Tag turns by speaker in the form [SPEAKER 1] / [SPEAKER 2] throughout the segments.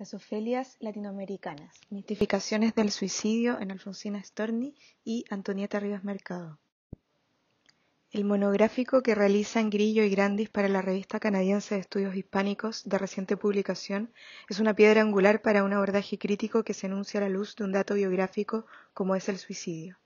[SPEAKER 1] Las Ofelias Latinoamericanas, Mitificaciones del Suicidio en Alfonsina Storni y Antonieta Rivas Mercado. El monográfico que realizan Grillo y Grandis para la revista canadiense de estudios hispánicos de reciente publicación es una piedra angular para un abordaje crítico que se enuncia a la luz de un dato biográfico como es el suicidio.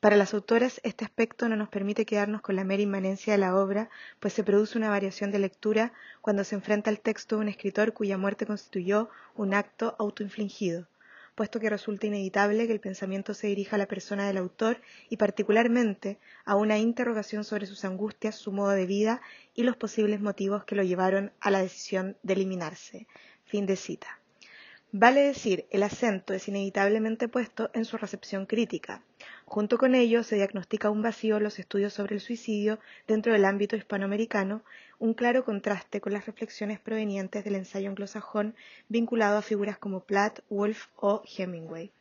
[SPEAKER 1] Para las autoras, este aspecto no nos permite quedarnos con la mera inmanencia de la obra, pues se produce una variación de lectura cuando se enfrenta al texto de un escritor cuya muerte constituyó un acto autoinfligido, puesto que resulta inevitable que el pensamiento se dirija a la persona del autor y particularmente a una interrogación sobre sus angustias, su modo de vida y los posibles motivos que lo llevaron a la decisión de eliminarse. Fin de cita. Vale decir, el acento es inevitablemente puesto en su recepción crítica. Junto con ello, se diagnostica un vacío los estudios sobre el suicidio dentro del ámbito hispanoamericano, un claro contraste con las reflexiones provenientes del ensayo anglosajón vinculado a figuras como Platt, Wolf o Hemingway.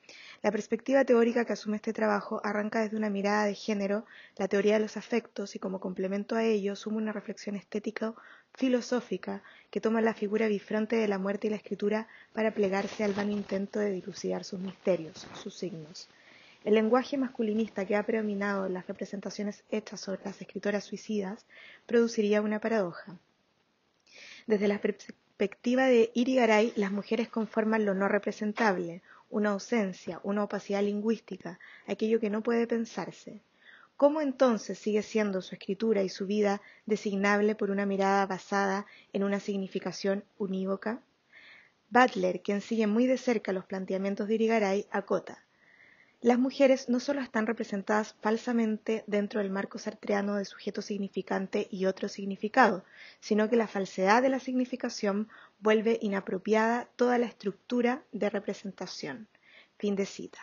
[SPEAKER 1] La perspectiva teórica que asume este trabajo arranca desde una mirada de género, la teoría de los afectos y como complemento a ello suma una reflexión estética filosófica que toma la figura bifronte de la muerte y la escritura para plegarse al vano intento de dilucidar sus misterios, sus signos. El lenguaje masculinista que ha predominado en las representaciones hechas sobre las escritoras suicidas produciría una paradoja. Desde la perspectiva de Irigaray, las mujeres conforman lo no representable, una ausencia, una opacidad lingüística, aquello que no puede pensarse. ¿Cómo entonces sigue siendo su escritura y su vida designable por una mirada basada en una significación unívoca? Butler, quien sigue muy de cerca los planteamientos de Irigaray, acota. Las mujeres no solo están representadas falsamente dentro del marco sartreano de sujeto significante y otro significado, sino que la falsedad de la significación vuelve inapropiada toda la estructura de representación. Fin de cita.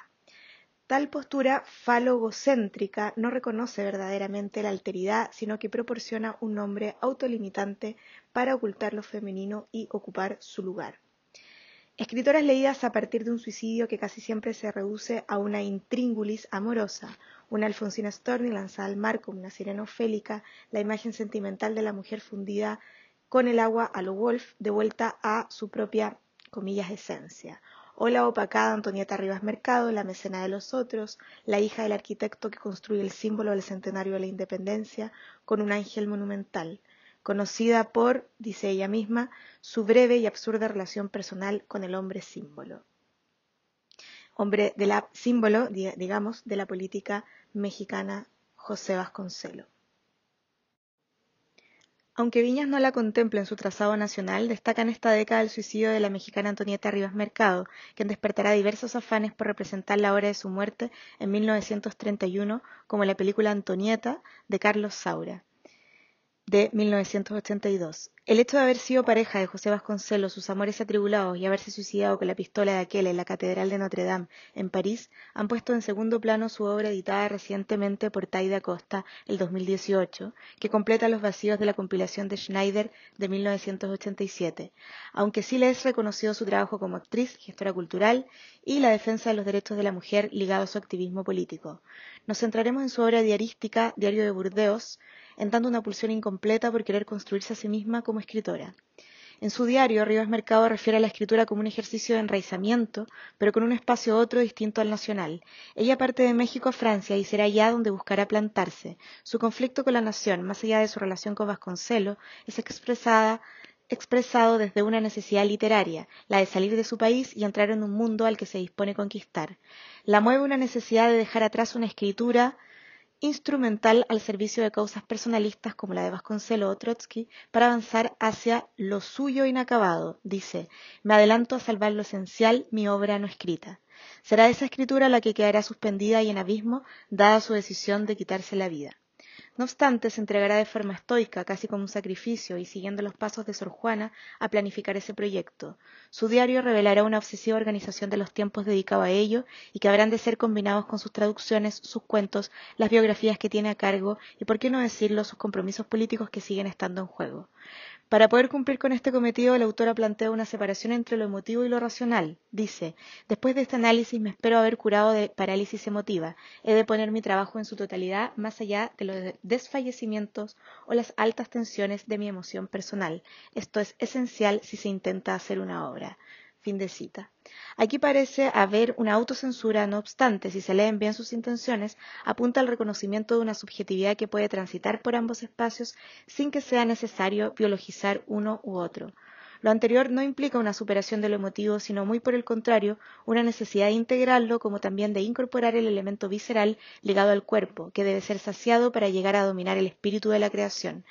[SPEAKER 1] Tal postura falogocéntrica no reconoce verdaderamente la alteridad, sino que proporciona un nombre autolimitante para ocultar lo femenino y ocupar su lugar. Escritoras leídas a partir de un suicidio que casi siempre se reduce a una intríngulis amorosa, una Alfonsina Storni lanzada al mar como una sirena ofélica, la imagen sentimental de la mujer fundida con el agua a lo Wolf de vuelta a su propia, comillas, esencia. O la opacada Antonieta Rivas Mercado, la mecena de los otros, la hija del arquitecto que construye el símbolo del centenario de la independencia con un ángel monumental, conocida por, dice ella misma, su breve y absurda relación personal con el hombre símbolo. Hombre de la símbolo, digamos, de la política mexicana José Vasconcelo. Aunque Viñas no la contempla en su trazado nacional, destaca en esta década el suicidio de la mexicana Antonieta Rivas Mercado, quien despertará diversos afanes por representar la hora de su muerte en 1931 como la película Antonieta de Carlos Saura de 1982. El hecho de haber sido pareja de José Vasconcelos, sus amores atribulados y haberse suicidado con la pistola de aquel en la Catedral de Notre Dame, en París, han puesto en segundo plano su obra editada recientemente por Taida Costa el 2018, que completa los vacíos de la compilación de Schneider de 1987, aunque sí le es reconocido su trabajo como actriz, gestora cultural y la defensa de los derechos de la mujer ligado a su activismo político. Nos centraremos en su obra diarística Diario de Burdeos, en tanto una pulsión incompleta por querer construirse a sí misma como escritora. En su diario, Rivas Mercado refiere a la escritura como un ejercicio de enraizamiento, pero con un espacio otro distinto al nacional. Ella parte de México a Francia y será allá donde buscará plantarse. Su conflicto con la nación, más allá de su relación con Vasconcelo, es expresado desde una necesidad literaria, la de salir de su país y entrar en un mundo al que se dispone conquistar. La mueve una necesidad de dejar atrás una escritura instrumental al servicio de causas personalistas como la de Vasconcelo o Trotsky para avanzar hacia lo suyo inacabado. Dice, me adelanto a salvar lo esencial, mi obra no escrita. Será esa escritura la que quedará suspendida y en abismo, dada su decisión de quitarse la vida. No obstante, se entregará de forma estoica, casi como un sacrificio, y siguiendo los pasos de Sor Juana a planificar ese proyecto. Su diario revelará una obsesiva organización de los tiempos dedicado a ello y que habrán de ser combinados con sus traducciones, sus cuentos, las biografías que tiene a cargo y, por qué no decirlo, sus compromisos políticos que siguen estando en juego. Para poder cumplir con este cometido, la autora plantea una separación entre lo emotivo y lo racional. Dice, después de este análisis me espero haber curado de parálisis emotiva. He de poner mi trabajo en su totalidad más allá de los desfallecimientos o las altas tensiones de mi emoción personal. Esto es esencial si se intenta hacer una obra. Fin de cita. Aquí parece haber una autocensura, no obstante, si se leen bien sus intenciones, apunta al reconocimiento de una subjetividad que puede transitar por ambos espacios sin que sea necesario biologizar uno u otro. Lo anterior no implica una superación de lo emotivo, sino muy por el contrario, una necesidad de integrarlo, como también de incorporar el elemento visceral ligado al cuerpo, que debe ser saciado para llegar a dominar el espíritu de la creación.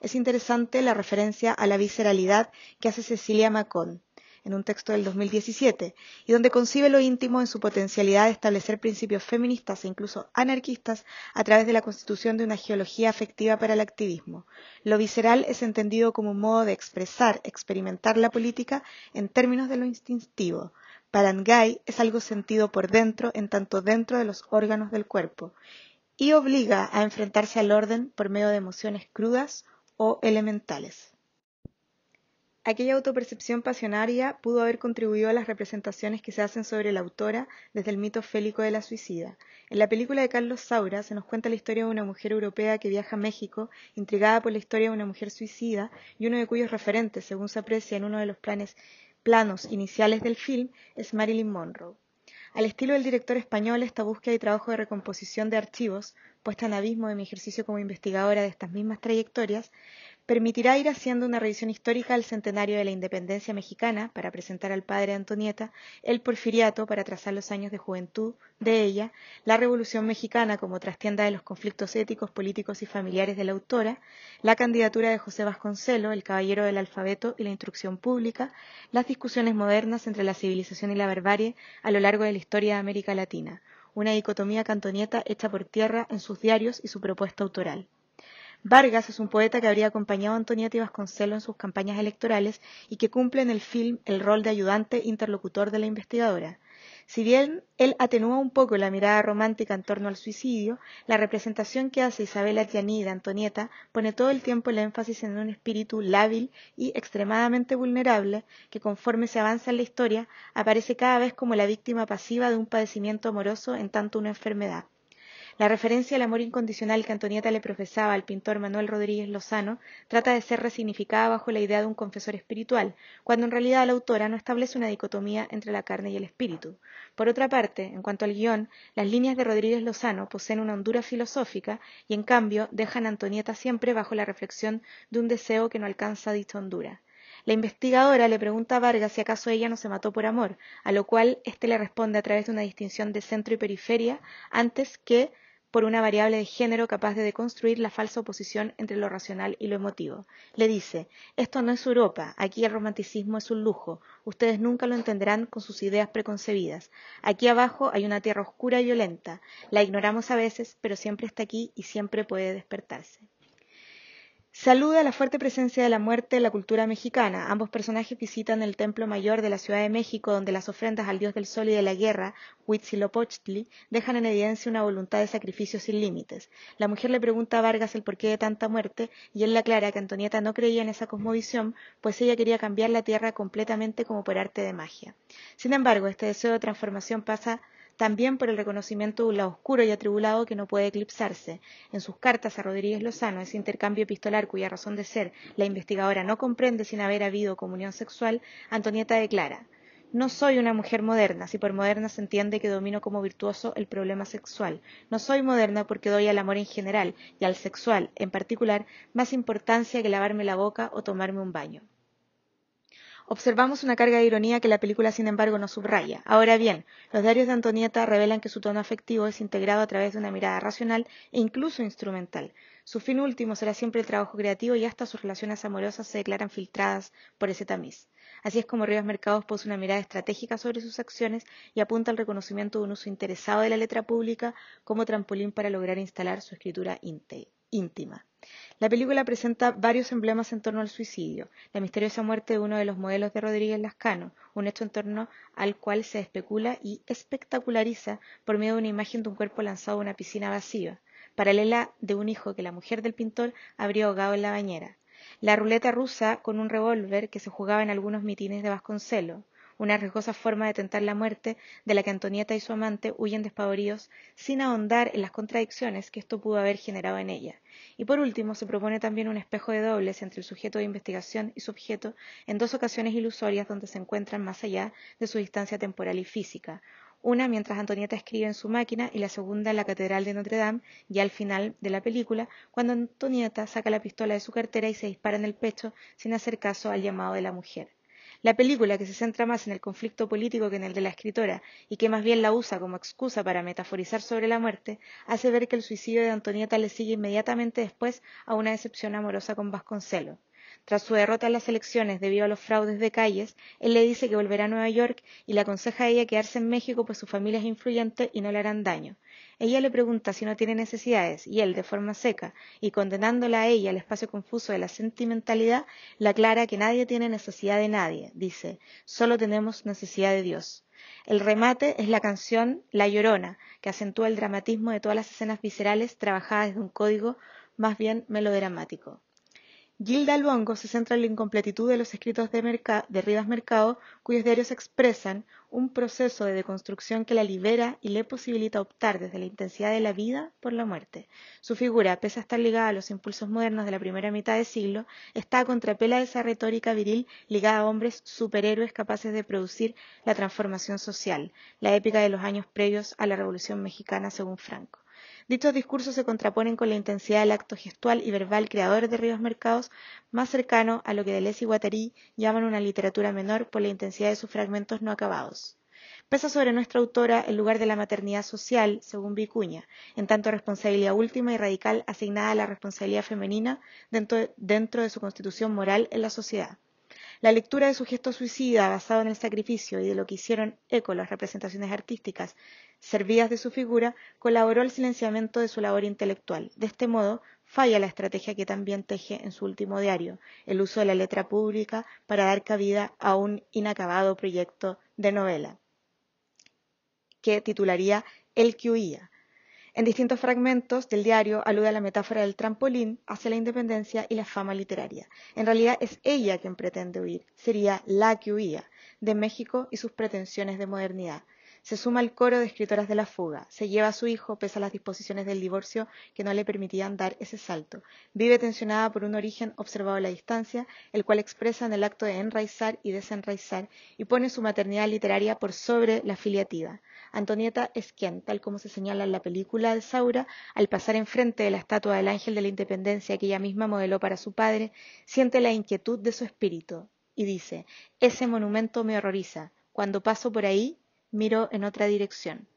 [SPEAKER 1] Es interesante la referencia a la visceralidad que hace Cecilia Macón, en un texto del 2017, y donde concibe lo íntimo en su potencialidad de establecer principios feministas e incluso anarquistas a través de la constitución de una geología afectiva para el activismo. Lo visceral es entendido como un modo de expresar, experimentar la política en términos de lo instintivo, Parangay es algo sentido por dentro, en tanto dentro de los órganos del cuerpo, y obliga a enfrentarse al orden por medio de emociones crudas o elementales. Aquella autopercepción pasionaria pudo haber contribuido a las representaciones que se hacen sobre la autora desde el mito félico de la suicida. En la película de Carlos Saura se nos cuenta la historia de una mujer europea que viaja a México, intrigada por la historia de una mujer suicida y uno de cuyos referentes, según se aprecia en uno de los planos iniciales del film, es Marilyn Monroe. Al estilo del director español, esta búsqueda y trabajo de recomposición de archivos, puesta en abismo de mi ejercicio como investigadora de estas mismas trayectorias, permitirá ir haciendo una revisión histórica al centenario de la independencia mexicana para presentar al padre Antonieta, el porfiriato para trazar los años de juventud de ella, la revolución mexicana como trastienda de los conflictos éticos, políticos y familiares de la autora, la candidatura de José Vasconcelo, el caballero del alfabeto y la instrucción pública, las discusiones modernas entre la civilización y la barbarie a lo largo de la historia de América Latina, una dicotomía cantonieta hecha por tierra en sus diarios y su propuesta autoral. Vargas es un poeta que habría acompañado a Antonieta y Vasconcelo en sus campañas electorales y que cumple en el film el rol de ayudante interlocutor de la investigadora. Si bien él atenúa un poco la mirada romántica en torno al suicidio, la representación que hace Isabela Tiani de Antonieta pone todo el tiempo el énfasis en un espíritu lábil y extremadamente vulnerable que conforme se avanza en la historia aparece cada vez como la víctima pasiva de un padecimiento amoroso en tanto una enfermedad. La referencia al amor incondicional que Antonieta le profesaba al pintor Manuel Rodríguez Lozano trata de ser resignificada bajo la idea de un confesor espiritual, cuando en realidad la autora no establece una dicotomía entre la carne y el espíritu. Por otra parte, en cuanto al guión, las líneas de Rodríguez Lozano poseen una hondura filosófica y en cambio dejan a Antonieta siempre bajo la reflexión de un deseo que no alcanza dicha hondura. La investigadora le pregunta a Vargas si acaso ella no se mató por amor, a lo cual éste le responde a través de una distinción de centro y periferia antes que por una variable de género capaz de deconstruir la falsa oposición entre lo racional y lo emotivo. Le dice, esto no es Europa, aquí el romanticismo es un lujo, ustedes nunca lo entenderán con sus ideas preconcebidas. Aquí abajo hay una tierra oscura y violenta, la ignoramos a veces, pero siempre está aquí y siempre puede despertarse. Saluda la fuerte presencia de la muerte en la cultura mexicana. Ambos personajes visitan el templo mayor de la Ciudad de México, donde las ofrendas al dios del sol y de la guerra, Huitzilopochtli, dejan en evidencia una voluntad de sacrificio sin límites. La mujer le pregunta a Vargas el porqué de tanta muerte, y él le aclara que Antonieta no creía en esa cosmovisión, pues ella quería cambiar la tierra completamente como por arte de magia. Sin embargo, este deseo de transformación pasa también por el reconocimiento de un lado oscuro y atribulado que no puede eclipsarse. En sus cartas a Rodríguez Lozano, ese intercambio epistolar cuya razón de ser la investigadora no comprende sin haber habido comunión sexual, Antonieta declara no soy una mujer moderna, si por moderna se entiende que domino como virtuoso el problema sexual. No soy moderna porque doy al amor en general y al sexual en particular más importancia que lavarme la boca o tomarme un baño observamos una carga de ironía que la película, sin embargo, no subraya. Ahora bien, los diarios de Antonieta revelan que su tono afectivo es integrado a través de una mirada racional e incluso instrumental. Su fin último será siempre el trabajo creativo y hasta sus relaciones amorosas se declaran filtradas por ese tamiz. Así es como Rivas Mercados posee una mirada estratégica sobre sus acciones y apunta al reconocimiento de un uso interesado de la letra pública como trampolín para lograr instalar su escritura íntegra íntima. La película presenta varios emblemas en torno al suicidio, la misteriosa muerte de uno de los modelos de Rodríguez Lascano, un hecho en torno al cual se especula y espectaculariza por medio de una imagen de un cuerpo lanzado a una piscina vacía, paralela de un hijo que la mujer del pintor habría ahogado en la bañera, la ruleta rusa con un revólver que se jugaba en algunos mitines de Vasconcelos, una riesgosa forma de tentar la muerte de la que Antonieta y su amante huyen despavoridos sin ahondar en las contradicciones que esto pudo haber generado en ella. Y por último, se propone también un espejo de dobles entre el sujeto de investigación y su objeto en dos ocasiones ilusorias donde se encuentran más allá de su distancia temporal y física, una mientras Antonieta escribe en su máquina y la segunda en la Catedral de Notre Dame, ya al final de la película, cuando Antonieta saca la pistola de su cartera y se dispara en el pecho sin hacer caso al llamado de la mujer. La película, que se centra más en el conflicto político que en el de la escritora y que más bien la usa como excusa para metaforizar sobre la muerte, hace ver que el suicidio de Antonieta le sigue inmediatamente después a una decepción amorosa con Vasconcelo. Tras su derrota en las elecciones debido a los fraudes de calles, él le dice que volverá a Nueva York y le aconseja a ella quedarse en México pues su familia es influyente y no le harán daño. Ella le pregunta si no tiene necesidades y él, de forma seca y condenándola a ella al espacio confuso de la sentimentalidad, le aclara que nadie tiene necesidad de nadie. Dice, solo tenemos necesidad de Dios. El remate es la canción La Llorona, que acentúa el dramatismo de todas las escenas viscerales trabajadas desde un código más bien melodramático. Gilda Albongo se centra en la incompletitud de los escritos de, de Rivas Mercado, cuyos diarios expresan un proceso de deconstrucción que la libera y le posibilita optar desde la intensidad de la vida por la muerte. Su figura, pese a estar ligada a los impulsos modernos de la primera mitad de siglo, está a contrapela de esa retórica viril ligada a hombres superhéroes capaces de producir la transformación social, la épica de los años previos a la Revolución Mexicana según Franco. Dichos discursos se contraponen con la intensidad del acto gestual y verbal creador de Ríos Mercados, más cercano a lo que Deleuze y Guattari llaman una literatura menor por la intensidad de sus fragmentos no acabados. Pesa sobre nuestra autora el lugar de la maternidad social, según Vicuña, en tanto responsabilidad última y radical asignada a la responsabilidad femenina dentro de su constitución moral en la sociedad. La lectura de su gesto suicida basado en el sacrificio y de lo que hicieron eco las representaciones artísticas servidas de su figura colaboró al silenciamiento de su labor intelectual. De este modo, falla la estrategia que también teje en su último diario, el uso de la letra pública para dar cabida a un inacabado proyecto de novela, que titularía El que huía, en distintos fragmentos del diario alude a la metáfora del trampolín hacia la independencia y la fama literaria. En realidad es ella quien pretende huir, sería la que huía de México y sus pretensiones de modernidad. Se suma al coro de escritoras de la fuga, se lleva a su hijo pese a las disposiciones del divorcio que no le permitían dar ese salto. Vive tensionada por un origen observado a la distancia, el cual expresa en el acto de enraizar y desenraizar y pone su maternidad literaria por sobre la filiativa. Antonieta es quien, tal como se señala en la película de Saura, al pasar enfrente de la estatua del ángel de la independencia que ella misma modeló para su padre, siente la inquietud de su espíritu y dice, ese monumento me horroriza. Cuando paso por ahí, miro en otra dirección.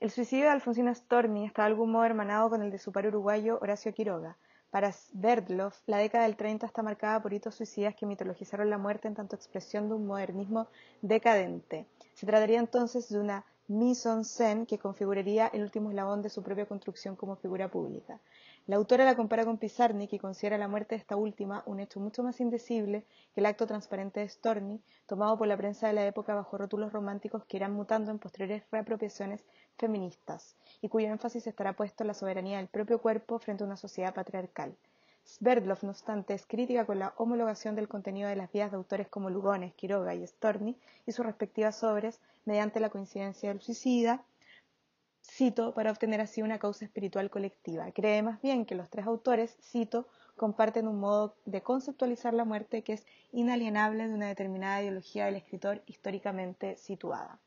[SPEAKER 1] El suicidio de Alfonsina Storni está de algún modo hermanado con el de su par uruguayo Horacio Quiroga. Para Sverdlov, la década del 30 está marcada por hitos suicidas que mitologizaron la muerte en tanto expresión de un modernismo decadente. Se trataría entonces de una mise-en-scène que configuraría el último eslabón de su propia construcción como figura pública. La autora la compara con Pizarnik que considera la muerte de esta última un hecho mucho más indecible que el acto transparente de Storni, tomado por la prensa de la época bajo rótulos románticos que irán mutando en posteriores reapropiaciones feministas, y cuyo énfasis estará puesto en la soberanía del propio cuerpo frente a una sociedad patriarcal. Sverdlov, no obstante, es crítica con la homologación del contenido de las vidas de autores como Lugones, Quiroga y Storni y sus respectivas obras mediante la coincidencia del suicida, cito, para obtener así una causa espiritual colectiva. Cree más bien que los tres autores, cito, comparten un modo de conceptualizar la muerte que es inalienable de una determinada ideología del escritor históricamente situada.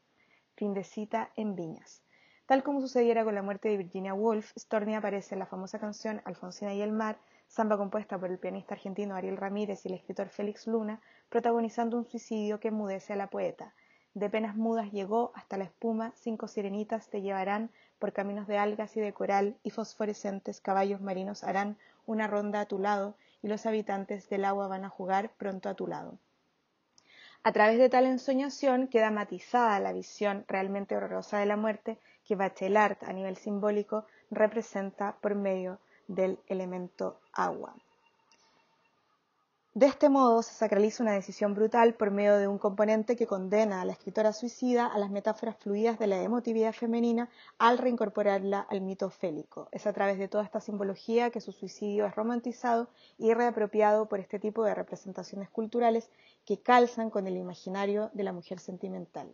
[SPEAKER 1] Fin de cita en Viñas. Tal como sucediera con la muerte de Virginia Woolf, Storni aparece en la famosa canción Alfonsina y el mar, samba compuesta por el pianista argentino Ariel Ramírez y el escritor Félix Luna, protagonizando un suicidio que mudece a la poeta. De penas mudas llegó hasta la espuma, cinco sirenitas te llevarán por caminos de algas y de coral, y fosforescentes caballos marinos harán una ronda a tu lado, y los habitantes del agua van a jugar pronto a tu lado. A través de tal ensoñación queda matizada la visión realmente horrorosa de la muerte que Bachelard, a nivel simbólico, representa por medio del elemento agua. De este modo se sacraliza una decisión brutal por medio de un componente que condena a la escritora suicida a las metáforas fluidas de la emotividad femenina al reincorporarla al mito félico. Es a través de toda esta simbología que su suicidio es romantizado y reapropiado por este tipo de representaciones culturales que calzan con el imaginario de la mujer sentimental.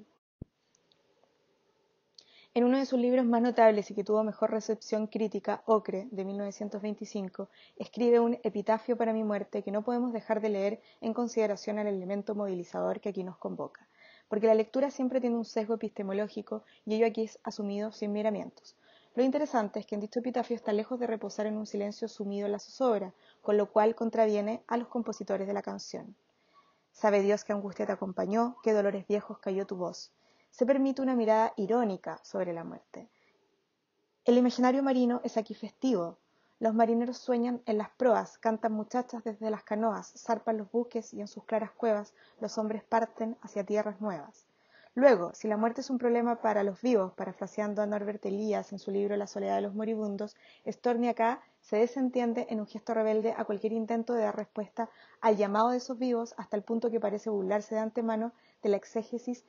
[SPEAKER 1] En uno de sus libros más notables y que tuvo mejor recepción crítica, Ocre, de 1925, escribe un epitafio para mi muerte que no podemos dejar de leer en consideración al elemento movilizador que aquí nos convoca, porque la lectura siempre tiene un sesgo epistemológico y ello aquí es asumido sin miramientos. Lo interesante es que en dicho epitafio está lejos de reposar en un silencio sumido en la zozobra, con lo cual contraviene a los compositores de la canción. Sabe Dios que angustia te acompañó, qué dolores viejos cayó tu voz se permite una mirada irónica sobre la muerte. El imaginario marino es aquí festivo. Los marineros sueñan en las proas, cantan muchachas desde las canoas, zarpan los buques y en sus claras cuevas los hombres parten hacia tierras nuevas. Luego, si la muerte es un problema para los vivos, parafraseando a Norbert Elías en su libro La soledad de los moribundos, Storni acá se desentiende en un gesto rebelde a cualquier intento de dar respuesta al llamado de esos vivos hasta el punto que parece burlarse de antemano la exégesis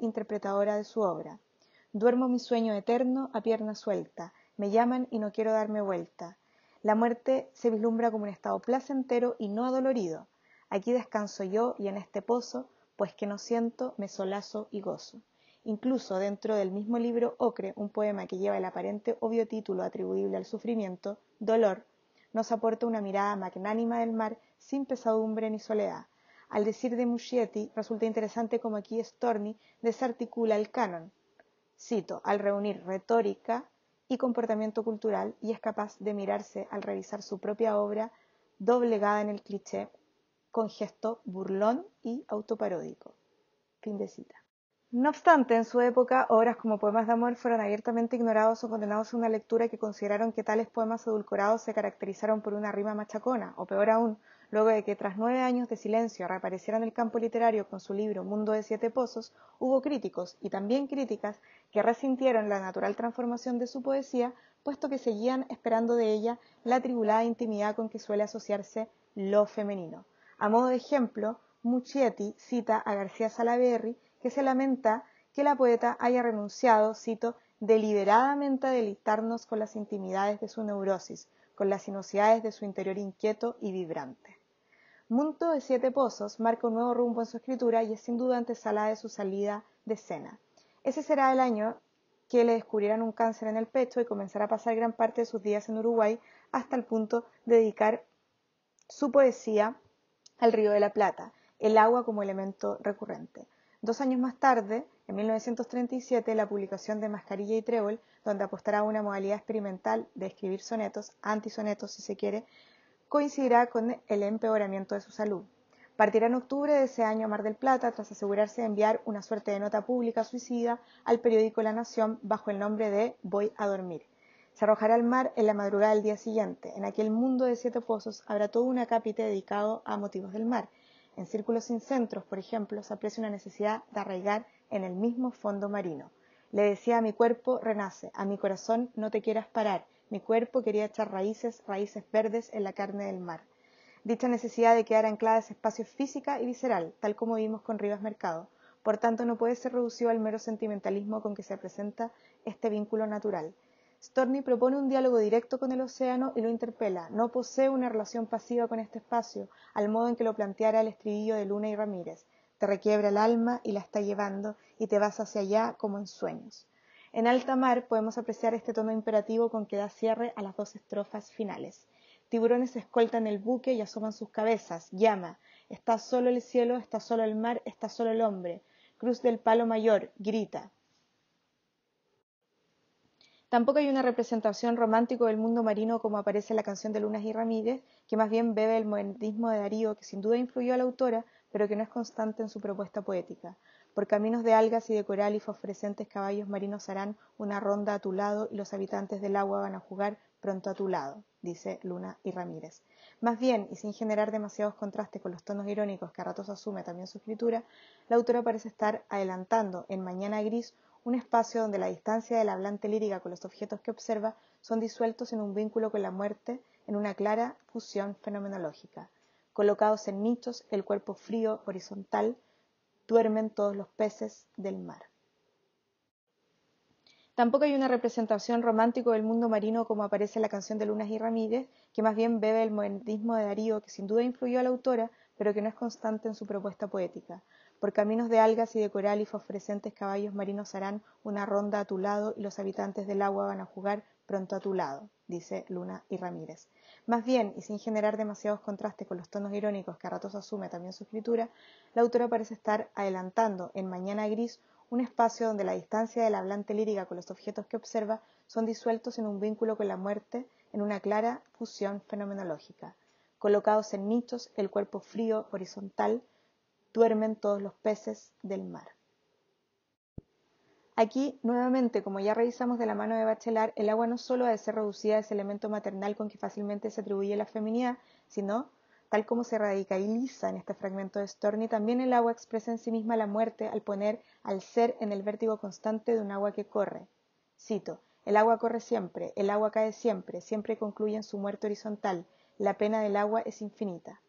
[SPEAKER 1] interpretadora de su obra. Duermo mi sueño eterno a pierna suelta, me llaman y no quiero darme vuelta. La muerte se vislumbra como un estado placentero y no adolorido. Aquí descanso yo y en este pozo, pues que no siento, me solazo y gozo. Incluso dentro del mismo libro Ocre, un poema que lleva el aparente obvio título atribuible al sufrimiento, Dolor, nos aporta una mirada magnánima del mar sin pesadumbre ni soledad, al decir de Muschietti, resulta interesante como aquí Storni desarticula el canon. Cito, al reunir retórica y comportamiento cultural y es capaz de mirarse al revisar su propia obra doblegada en el cliché con gesto burlón y autoparódico. Fin de cita. No obstante, en su época, obras como poemas de amor fueron abiertamente ignorados o condenados a una lectura que consideraron que tales poemas edulcorados se caracterizaron por una rima machacona, o peor aún, luego de que tras nueve años de silencio reapareciera en el campo literario con su libro Mundo de Siete Pozos, hubo críticos y también críticas que resintieron la natural transformación de su poesía, puesto que seguían esperando de ella la tribulada intimidad con que suele asociarse lo femenino. A modo de ejemplo, Muchetti cita a García Salaberry que se lamenta que la poeta haya renunciado, cito, deliberadamente a delitarnos con las intimidades de su neurosis, con las sinuosidades de su interior inquieto y vibrante. Munto de Siete Pozos marca un nuevo rumbo en su escritura y es sin duda antesala de su salida de escena. Ese será el año que le descubrieran un cáncer en el pecho y comenzará a pasar gran parte de sus días en Uruguay hasta el punto de dedicar su poesía al Río de la Plata, el agua como elemento recurrente. Dos años más tarde, en 1937, la publicación de Mascarilla y Trébol, donde apostará una modalidad experimental de escribir sonetos, antisonetos si se quiere, coincidirá con el empeoramiento de su salud. Partirá en octubre de ese año a Mar del Plata tras asegurarse de enviar una suerte de nota pública suicida al periódico La Nación bajo el nombre de Voy a dormir. Se arrojará al mar en la madrugada del día siguiente. En aquel mundo de siete pozos habrá todo un acápite dedicado a motivos del mar en círculos sin centros, por ejemplo, se aprecia una necesidad de arraigar en el mismo fondo marino. Le decía a mi cuerpo, renace, a mi corazón, no te quieras parar. Mi cuerpo quería echar raíces, raíces verdes en la carne del mar. Dicha necesidad de quedar anclada es espacio física y visceral, tal como vimos con Rivas Mercado. Por tanto, no puede ser reducido al mero sentimentalismo con que se presenta este vínculo natural. Storni propone un diálogo directo con el océano y lo interpela. No posee una relación pasiva con este espacio, al modo en que lo planteara el estribillo de Luna y Ramírez. Te requiebra el alma y la está llevando y te vas hacia allá como en sueños. En alta mar podemos apreciar este tono imperativo con que da cierre a las dos estrofas finales. Tiburones escoltan el buque y asoman sus cabezas. Llama. Está solo el cielo, está solo el mar, está solo el hombre. Cruz del Palo Mayor, grita. Tampoco hay una representación romántico del mundo marino como aparece en la canción de Lunas y Ramírez, que más bien bebe el modernismo de Darío, que sin duda influyó a la autora, pero que no es constante en su propuesta poética. Por caminos de algas y de coral y fosforescentes caballos marinos harán una ronda a tu lado y los habitantes del agua van a jugar pronto a tu lado, dice Luna y Ramírez. Más bien, y sin generar demasiados contrastes con los tonos irónicos que a ratos asume también su escritura, la autora parece estar adelantando en Mañana Gris un espacio donde la distancia del hablante lírica con los objetos que observa son disueltos en un vínculo con la muerte en una clara fusión fenomenológica. Colocados en nichos, el cuerpo frío, horizontal, duermen todos los peces del mar. Tampoco hay una representación romántico del mundo marino como aparece en la canción de Lunas y Ramírez, que más bien bebe el modernismo de Darío, que sin duda influyó a la autora, pero que no es constante en su propuesta poética. Por caminos de algas y de coral y fosforescentes caballos marinos harán una ronda a tu lado y los habitantes del agua van a jugar pronto a tu lado, dice Luna y Ramírez. Más bien, y sin generar demasiados contrastes con los tonos irónicos que a ratos asume también su escritura, la autora parece estar adelantando en Mañana Gris un espacio donde la distancia del hablante lírica con los objetos que observa son disueltos en un vínculo con la muerte, en una clara fusión fenomenológica. Colocados en nichos, el cuerpo frío, horizontal, duermen todos los peces del mar. Aquí, nuevamente, como ya revisamos de la mano de Bachelard, el agua no solo ha de ser reducida a ese elemento maternal con que fácilmente se atribuye la feminidad, sino, tal como se radicaliza en este fragmento de Storni, también el agua expresa en sí misma la muerte al poner al ser en el vértigo constante de un agua que corre. Cito, el agua corre siempre, el agua cae siempre, siempre concluye en su muerte horizontal, la pena del agua es infinita.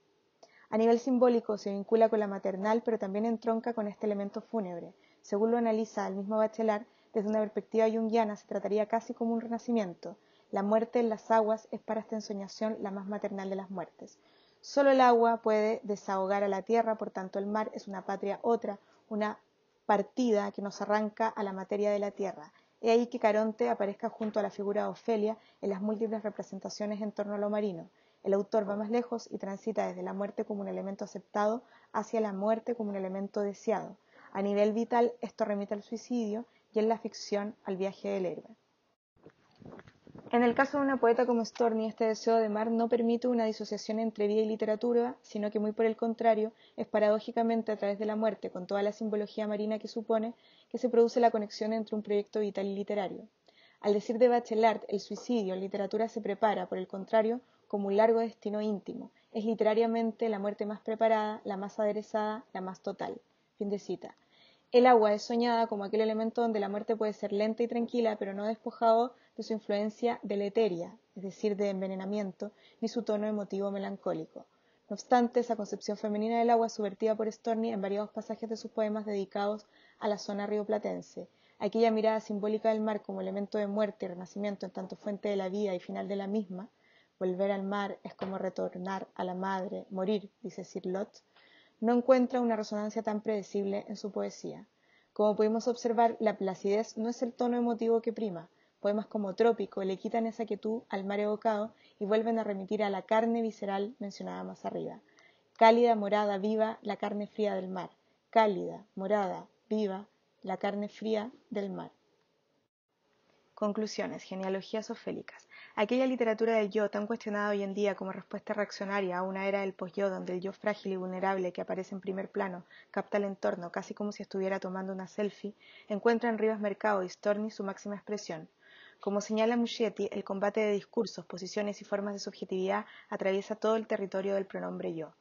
[SPEAKER 1] A nivel simbólico se vincula con la maternal, pero también entronca con este elemento fúnebre. Según lo analiza el mismo Bachelar, desde una perspectiva junguiana se trataría casi como un renacimiento. La muerte en las aguas es para esta ensoñación la más maternal de las muertes. Solo el agua puede desahogar a la tierra, por tanto el mar es una patria otra, una partida que nos arranca a la materia de la tierra. He ahí que Caronte aparezca junto a la figura de Ofelia en las múltiples representaciones en torno a lo marino. El autor va más lejos y transita desde la muerte como un elemento aceptado hacia la muerte como un elemento deseado. A nivel vital, esto remite al suicidio y en la ficción al viaje del héroe. En el caso de una poeta como Storni, este deseo de mar no permite una disociación entre vida y literatura, sino que muy por el contrario, es paradójicamente a través de la muerte, con toda la simbología marina que supone, que se produce la conexión entre un proyecto vital y literario. Al decir de Bachelard, el suicidio en literatura se prepara, por el contrario, como un largo destino íntimo. Es literariamente la muerte más preparada, la más aderezada, la más total. Fin de cita. El agua es soñada como aquel elemento donde la muerte puede ser lenta y tranquila, pero no despojado de su influencia deleteria, es decir, de envenenamiento, ni su tono emotivo melancólico. No obstante, esa concepción femenina del agua es subvertida por Storni en varios pasajes de sus poemas dedicados a la zona rioplatense. Aquella mirada simbólica del mar como elemento de muerte y renacimiento en tanto fuente de la vida y final de la misma, volver al mar es como retornar a la madre, morir, dice Sir Lot, no encuentra una resonancia tan predecible en su poesía. Como pudimos observar, la placidez no es el tono emotivo que prima. Poemas como Trópico le quitan esa quietud al mar evocado y vuelven a remitir a la carne visceral mencionada más arriba. Cálida, morada, viva, la carne fría del mar. Cálida, morada, viva, la carne fría del mar. Conclusiones, genealogías ofélicas. Aquella literatura del yo tan cuestionada hoy en día como respuesta reaccionaria a una era del posyo donde el yo frágil y vulnerable que aparece en primer plano capta el entorno casi como si estuviera tomando una selfie, encuentra en Rivas Mercado y Storni su máxima expresión. Como señala Muschietti, el combate de discursos, posiciones y formas de subjetividad atraviesa todo el territorio del pronombre yo.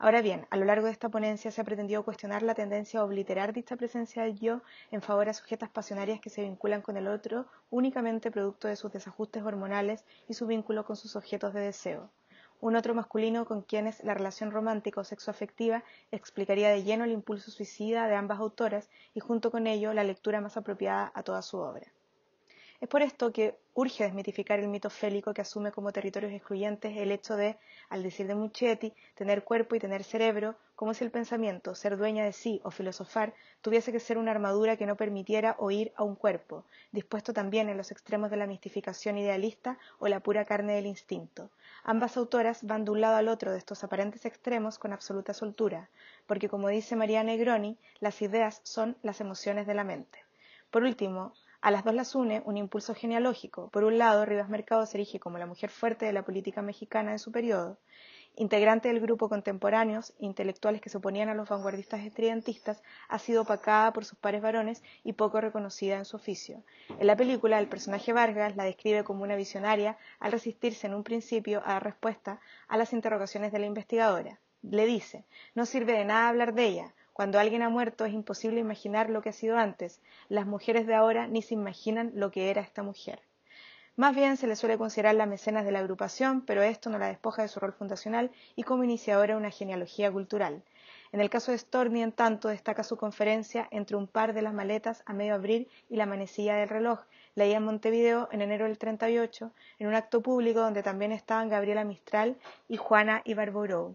[SPEAKER 1] Ahora bien, a lo largo de esta ponencia se ha pretendido cuestionar la tendencia a obliterar dicha presencia del yo en favor a sujetas pasionarias que se vinculan con el otro únicamente producto de sus desajustes hormonales y su vínculo con sus objetos de deseo. Un otro masculino con quienes la relación romántica o sexoafectiva explicaría de lleno el impulso suicida de ambas autoras y junto con ello la lectura más apropiada a toda su obra. Es por esto que urge desmitificar el mito félico que asume como territorios excluyentes el hecho de, al decir de Muchetti, tener cuerpo y tener cerebro, como si el pensamiento, ser dueña de sí o filosofar, tuviese que ser una armadura que no permitiera oír a un cuerpo, dispuesto también en los extremos de la mistificación idealista o la pura carne del instinto. Ambas autoras van de un lado al otro de estos aparentes extremos con absoluta soltura, porque como dice María Negroni, las ideas son las emociones de la mente. Por último, a las dos las une un impulso genealógico. Por un lado, Rivas Mercado se erige como la mujer fuerte de la política mexicana de su periodo, integrante del grupo contemporáneos intelectuales que se oponían a los vanguardistas estridentistas, ha sido opacada por sus pares varones y poco reconocida en su oficio. En la película, el personaje Vargas la describe como una visionaria al resistirse en un principio a dar respuesta a las interrogaciones de la investigadora. Le dice, no sirve de nada hablar de ella, cuando alguien ha muerto es imposible imaginar lo que ha sido antes. Las mujeres de ahora ni se imaginan lo que era esta mujer. Más bien se le suele considerar las mecenas de la agrupación, pero esto no la despoja de su rol fundacional y como iniciadora una genealogía cultural. En el caso de Storni, en tanto, destaca su conferencia entre un par de las maletas a medio abril y la manecilla del reloj, leída en Montevideo en enero del 38, en un acto público donde también estaban Gabriela Mistral y Juana Ibarboró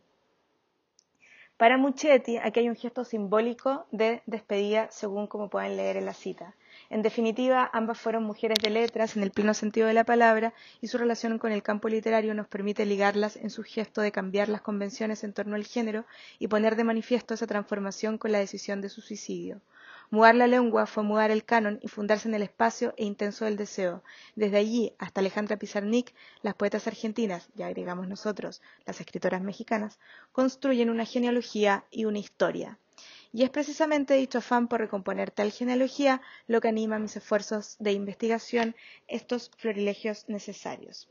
[SPEAKER 1] para Muchetti, aquí hay un gesto simbólico de despedida, según como pueden leer en la cita. En definitiva, ambas fueron mujeres de letras en el pleno sentido de la palabra y su relación con el campo literario nos permite ligarlas en su gesto de cambiar las convenciones en torno al género y poner de manifiesto esa transformación con la decisión de su suicidio. Mudar la lengua fue mudar el canon y fundarse en el espacio e intenso del deseo. Desde allí hasta Alejandra Pizarnik, las poetas argentinas, y agregamos nosotros, las escritoras mexicanas, construyen una genealogía y una historia. Y es precisamente dicho afán por recomponer tal genealogía lo que anima mis esfuerzos de investigación, estos florilegios necesarios.